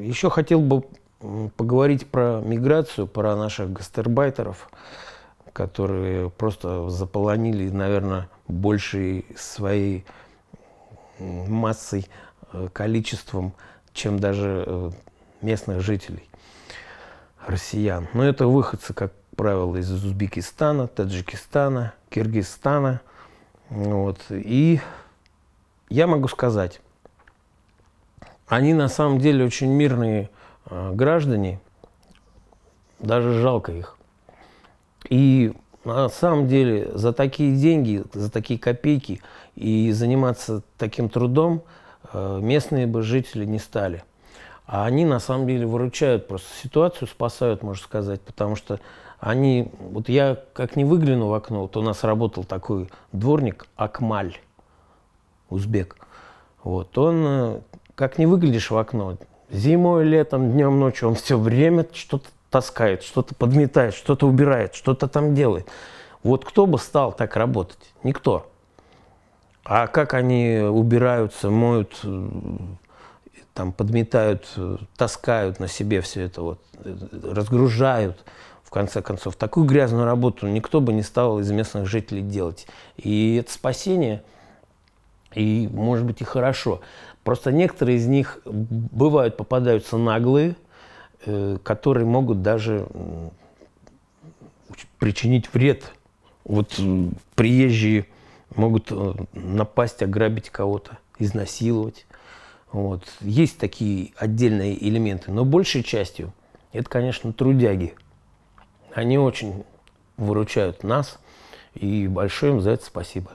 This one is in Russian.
Еще хотел бы поговорить про миграцию, про наших гастарбайтеров, которые просто заполонили, наверное, большей своей массой, э, количеством, чем даже э, местных жителей, россиян. Но это выходцы, как правило, из Узбекистана, Таджикистана, Киргизстана. Вот. И я могу сказать, они на самом деле очень мирные а, граждане, даже жалко их. И на самом деле за такие деньги, за такие копейки и заниматься таким трудом а, местные бы жители не стали. А они на самом деле выручают просто ситуацию, спасают, можно сказать, потому что они, вот я как не выгляну в окно, вот у нас работал такой дворник Акмаль, узбек, вот, он э, как не выглядишь в окно, зимой, летом, днем, ночью, он все время что-то таскает, что-то подметает, что-то убирает, что-то там делает. Вот кто бы стал так работать? Никто. А как они убираются, моют, э, там подметают, э, таскают на себе все это, вот, э, разгружают, в конце концов. Такую грязную работу никто бы не стал из местных жителей делать. И это спасение – и, может быть, и хорошо. Просто некоторые из них бывают, попадаются наглые, э, которые могут даже причинить вред. Вот э, приезжие могут э, напасть, ограбить кого-то, изнасиловать. Вот. Есть такие отдельные элементы, но большей частью это, конечно, трудяги. Они очень выручают нас, и большое им за это спасибо.